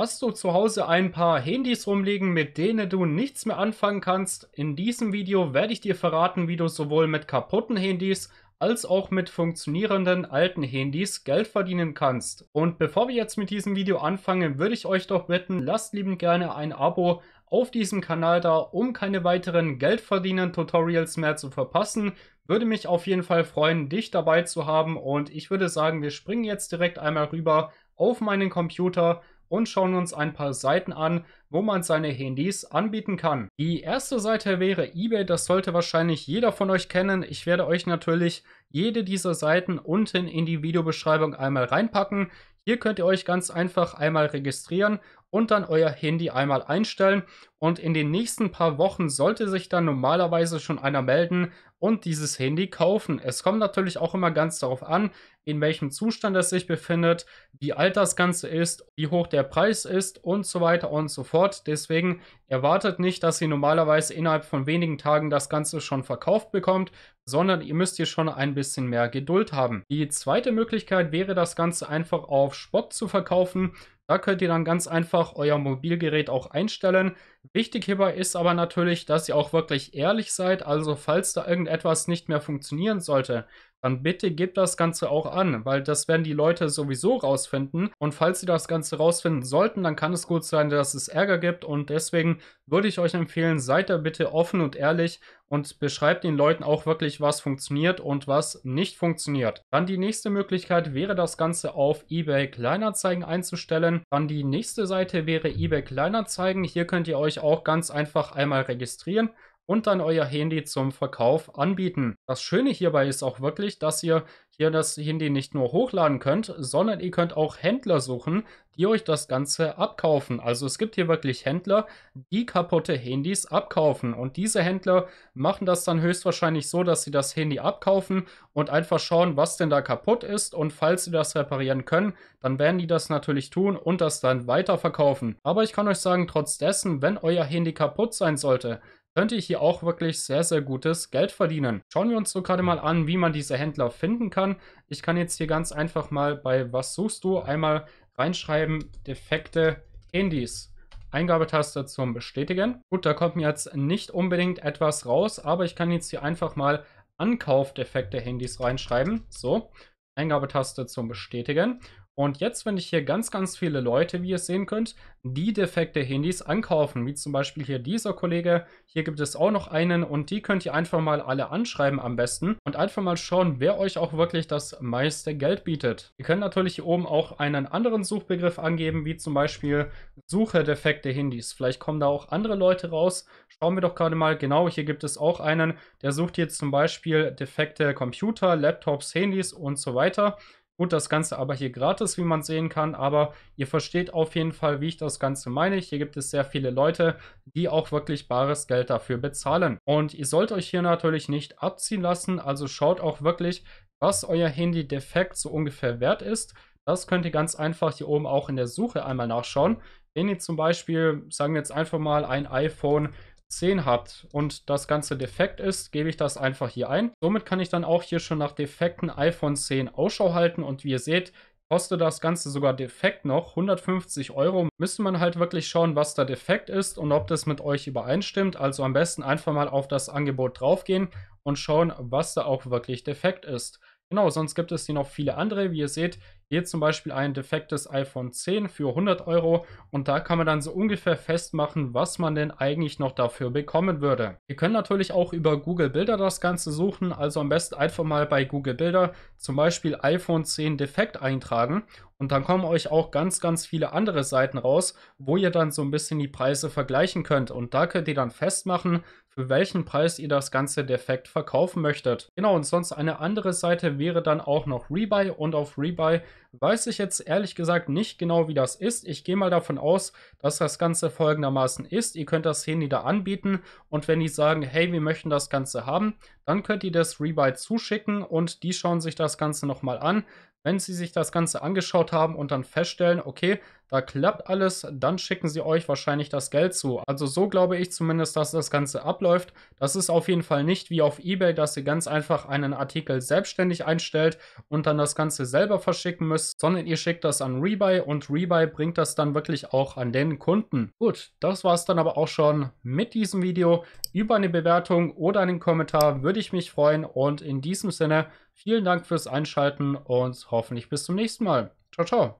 Hast du zu Hause ein paar Handys rumliegen, mit denen du nichts mehr anfangen kannst? In diesem Video werde ich dir verraten, wie du sowohl mit kaputten Handys als auch mit funktionierenden alten Handys Geld verdienen kannst. Und bevor wir jetzt mit diesem Video anfangen, würde ich euch doch bitten, lasst lieben gerne ein Abo auf diesem Kanal da, um keine weiteren Geldverdienen Tutorials mehr zu verpassen. Würde mich auf jeden Fall freuen, dich dabei zu haben und ich würde sagen, wir springen jetzt direkt einmal rüber auf meinen Computer und schauen uns ein paar Seiten an, wo man seine Handys anbieten kann. Die erste Seite wäre eBay, das sollte wahrscheinlich jeder von euch kennen. Ich werde euch natürlich jede dieser Seiten unten in die Videobeschreibung einmal reinpacken. Hier könnt ihr euch ganz einfach einmal registrieren und dann euer Handy einmal einstellen und in den nächsten paar Wochen sollte sich dann normalerweise schon einer melden und dieses Handy kaufen. Es kommt natürlich auch immer ganz darauf an, in welchem Zustand es sich befindet, wie alt das Ganze ist, wie hoch der Preis ist und so weiter und so fort. Deswegen erwartet nicht, dass ihr normalerweise innerhalb von wenigen Tagen das Ganze schon verkauft bekommt, sondern ihr müsst hier schon ein bisschen mehr Geduld haben. Die zweite Möglichkeit wäre, das Ganze einfach auf Spot zu verkaufen. Da könnt ihr dann ganz einfach euer Mobilgerät auch einstellen. Wichtig hierbei ist aber natürlich, dass ihr auch wirklich ehrlich seid. Also falls da irgendetwas nicht mehr funktionieren sollte, dann bitte gebt das Ganze auch an, weil das werden die Leute sowieso rausfinden. Und falls sie das Ganze rausfinden sollten, dann kann es gut sein, dass es Ärger gibt. Und deswegen würde ich euch empfehlen, seid da bitte offen und ehrlich und beschreibt den Leuten auch wirklich, was funktioniert und was nicht funktioniert. Dann die nächste Möglichkeit wäre, das Ganze auf eBay Kleinerzeigen einzustellen. Dann die nächste Seite wäre eBay Kleinerzeigen. Hier könnt ihr euch auch ganz einfach einmal registrieren und dann euer Handy zum Verkauf anbieten. Das Schöne hierbei ist auch wirklich, dass ihr hier das Handy nicht nur hochladen könnt, sondern ihr könnt auch Händler suchen, die euch das Ganze abkaufen. Also es gibt hier wirklich Händler, die kaputte Handys abkaufen. Und diese Händler machen das dann höchstwahrscheinlich so, dass sie das Handy abkaufen und einfach schauen, was denn da kaputt ist. Und falls sie das reparieren können, dann werden die das natürlich tun und das dann weiterverkaufen. Aber ich kann euch sagen, trotz dessen, wenn euer Handy kaputt sein sollte, könnte ich hier auch wirklich sehr, sehr gutes Geld verdienen. Schauen wir uns so gerade mal an, wie man diese Händler finden kann. Ich kann jetzt hier ganz einfach mal bei Was suchst du einmal reinschreiben, defekte Handys. Eingabetaste zum Bestätigen. Gut, da kommt mir jetzt nicht unbedingt etwas raus, aber ich kann jetzt hier einfach mal Ankauf defekte Handys reinschreiben. So, Eingabetaste zum Bestätigen. Und jetzt finde ich hier ganz, ganz viele Leute, wie ihr sehen könnt, die defekte Handys ankaufen, wie zum Beispiel hier dieser Kollege. Hier gibt es auch noch einen und die könnt ihr einfach mal alle anschreiben am besten und einfach mal schauen, wer euch auch wirklich das meiste Geld bietet. Ihr könnt natürlich hier oben auch einen anderen Suchbegriff angeben, wie zum Beispiel Suche defekte Handys. Vielleicht kommen da auch andere Leute raus. Schauen wir doch gerade mal genau. Hier gibt es auch einen, der sucht hier zum Beispiel defekte Computer, Laptops, Handys und so weiter. Gut, das Ganze aber hier gratis, wie man sehen kann, aber ihr versteht auf jeden Fall, wie ich das Ganze meine. Hier gibt es sehr viele Leute, die auch wirklich bares Geld dafür bezahlen. Und ihr sollt euch hier natürlich nicht abziehen lassen, also schaut auch wirklich, was euer Handy defekt so ungefähr wert ist. Das könnt ihr ganz einfach hier oben auch in der Suche einmal nachschauen. Wenn ihr zum Beispiel, sagen wir jetzt einfach mal, ein iPhone 10 habt und das Ganze defekt ist, gebe ich das einfach hier ein. Somit kann ich dann auch hier schon nach defekten iPhone 10 Ausschau halten und wie ihr seht, kostet das Ganze sogar defekt noch 150 Euro. Müsste man halt wirklich schauen, was da defekt ist und ob das mit euch übereinstimmt. Also am besten einfach mal auf das Angebot draufgehen und schauen, was da auch wirklich defekt ist. Genau, sonst gibt es hier noch viele andere. Wie ihr seht, hier zum Beispiel ein defektes iPhone 10 für 100 Euro und da kann man dann so ungefähr festmachen, was man denn eigentlich noch dafür bekommen würde. Ihr könnt natürlich auch über Google Bilder das Ganze suchen, also am besten einfach mal bei Google Bilder zum Beispiel iPhone 10 defekt eintragen und dann kommen euch auch ganz, ganz viele andere Seiten raus, wo ihr dann so ein bisschen die Preise vergleichen könnt und da könnt ihr dann festmachen, für welchen Preis ihr das Ganze defekt verkaufen möchtet. Genau, und sonst eine andere Seite wäre dann auch noch Rebuy und auf Rebuy Weiß ich jetzt ehrlich gesagt nicht genau, wie das ist. Ich gehe mal davon aus, dass das Ganze folgendermaßen ist. Ihr könnt das Handy da anbieten und wenn die sagen, hey, wir möchten das Ganze haben, dann könnt ihr das Rebuy zuschicken und die schauen sich das Ganze nochmal an. Wenn sie sich das Ganze angeschaut haben und dann feststellen, okay, da klappt alles, dann schicken sie euch wahrscheinlich das Geld zu. Also so glaube ich zumindest, dass das Ganze abläuft. Das ist auf jeden Fall nicht wie auf eBay, dass ihr ganz einfach einen Artikel selbstständig einstellt und dann das Ganze selber verschicken müsst, sondern ihr schickt das an Rebuy und Rebuy bringt das dann wirklich auch an den Kunden. Gut, das war es dann aber auch schon mit diesem Video. Über eine Bewertung oder einen Kommentar würde ich mich freuen und in diesem Sinne vielen Dank fürs Einschalten und hoffentlich bis zum nächsten Mal. Ciao, ciao.